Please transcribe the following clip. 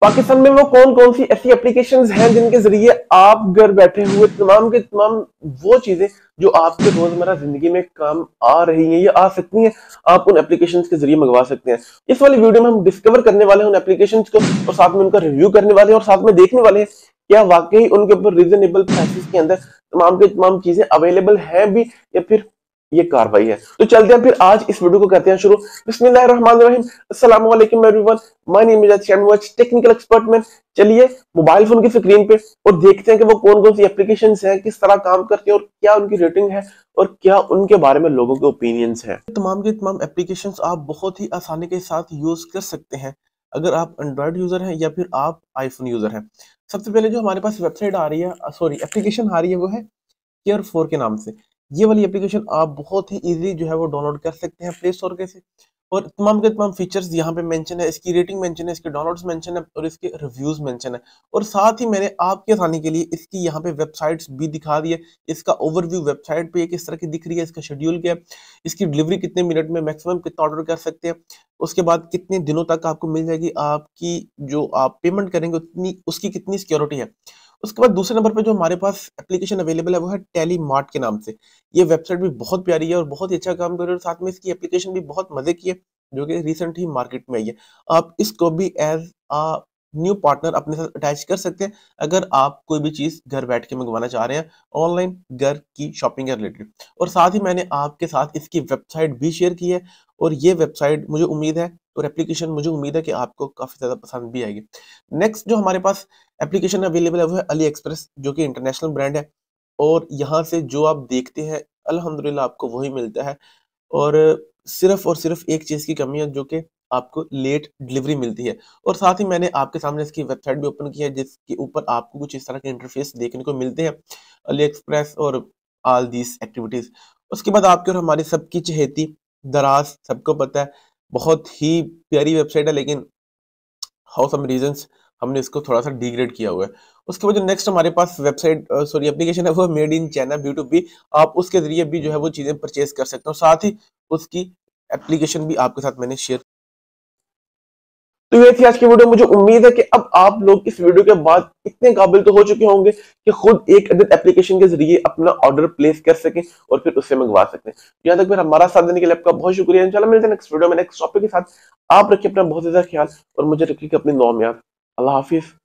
पाकिस्तान में वो कौन कौन सी ऐसी एप्लीकेशन हैं जिनके जरिए आप घर बैठे हुए तमाम के तमाम वो चीजें जो आपके रोजमर्रा जिंदगी में काम आ रही हैं या आ सकती हैं आप उन एप्लीकेशन के जरिए मंगवा सकते हैं इस वाली वीडियो में हम डिस्कवर करने वाले हैं उन एप्लीकेशन को और साथ में उनका रिव्यू करने वाले हैं और साथ में देखने वाले हैं क्या वाकई उनके ऊपर रिजनेबल प्राइसिस के अंदर तमाम के तमाम चीजें अवेलेबल है भी या फिर ये कार्रवाई है तो चलते हैं फिर आज इस वीडियो को करते हैं शुरू टेक्निकल एक्सपर्ट में चलिए मोबाइल फोन की स्क्रीन पे और देखते हैं कि वो कौन कौन सी एप्लीकेशन हैं किस तरह काम करती हैं और क्या उनकी रेटिंग है और क्या उनके बारे में लोगों के ओपिनियन है तमाम के तमाम एप्लीकेशन आप बहुत ही आसानी के साथ यूज कर सकते हैं अगर आप एंड्रॉयड यूज़र हैं या फिर आप आईफोन यूज़र हैं सबसे पहले जो हमारे पास वेबसाइट आ रही है सॉरी एप्लीकेशन आ रही है वो है केयर फोर के नाम से ये वाली एप्लीकेशन आप बहुत ही इजीली जो है वो डाउनलोड कर सकते हैं प्ले स्टोर के से और तमाम के तमाम फीचर्स यहाँ पे मेंशन है इसकी रेटिंग मेंशन है इसके डाउनलोड्स मेंशन है और इसके रिव्यूज मेंशन है और साथ ही मैंने आपकी आसानी के लिए इसकी यहाँ पे वेबसाइट्स भी दिखा दी है इसका ओवरव्यू वेबसाइट पे किस तरह की दिख रही है इसका शेड्यूल क्या है इसकी डिलीवरी कितने मिनट में मैक्सिमम कितना ऑर्डर कर सकते हैं उसके बाद कितने दिनों तक आपको मिल जाएगी आपकी जो आप पेमेंट करेंगे उतनी उसकी कितनी सिक्योरिटी है उसके बाद दूसरे नंबर पर जो हमारे पास एप्लीकेशन अवेलेबल है वो है टेली मार्ट के नाम से ये वेबसाइट भी बहुत प्यारी है और बहुत ही अच्छा काम कर रही है और साथ में इसकी एप्लीकेशन भी बहुत मजे की है जो कि रिसेंट ही मार्केट में आई है आप इसको भी एज अ न्यू पार्टनर अपने साथ अटैच कर सकते हैं अगर आप कोई भी चीज़ घर बैठ के मंगवाना चाह रहे हैं ऑनलाइन घर की शॉपिंग के रिलेटेड और साथ ही मैंने आपके साथ इसकी वेबसाइट भी शेयर की है और ये वेबसाइट मुझे उम्मीद है और एप्लीकेशन मुझे उम्मीद है कि आपको काफ़ी ज़्यादा पसंद भी आएगी नेक्स्ट जो हमारे पास एप्लीकेशन अवेलेबल है वो है अली एक्सप्रेस जो कि इंटरनेशनल ब्रांड है और यहाँ से जो आप देखते हैं अलहमदिल्ला आपको वही मिलता है और सिर्फ और सिर्फ एक चीज़ की कमी है जो कि आपको लेट डिलीवरी मिलती है और साथ ही मैंने आपके सामने इसकी वेबसाइट भी ओपन की है जिसके ऊपर आपको कुछ इस तरह के इंटरफेस देखने को मिलते हैं अली एक्सप्रेस और आल दीज एक्टिविटीज़ उसके बाद आपके और हमारी सबकी चहेती दराज सबको पता है बहुत ही प्यारी वेबसाइट है लेकिन हाउ सम रीजंस हमने इसको थोड़ा सा डिग्रेड किया हुआ है उसके बाद जो नेक्स्ट हमारे पास वेबसाइट सॉरी एप्लीकेशन है वो मेड इन चाइना बी भी आप उसके जरिए भी जो है वो चीज़ें परचेज कर सकते हो साथ ही उसकी एप्लीकेशन भी आपके साथ मैंने शेयर तो ये थी आज की वीडियो मुझे उम्मीद है कि अब आप लोग इस वीडियो के बाद इतने काबिल तो हो चुके होंगे कि खुद एक अदित एप्लीकेशन के जरिए अपना ऑर्डर प्लेस कर सकें और फिर उससे मंगवा सकें तो यहाँ तक फिर हमारा साथ देने के लिए आपका बहुत शुक्रिया इंशाल्लाह मिलते हैं नेक्स्ट वीडियो में नेक्स्ट टॉपिक के साथ आप रखिए अपना बहुत ज्यादा ख्याल और मुझे रखिए अपनी नौ याद Alá Hafiz.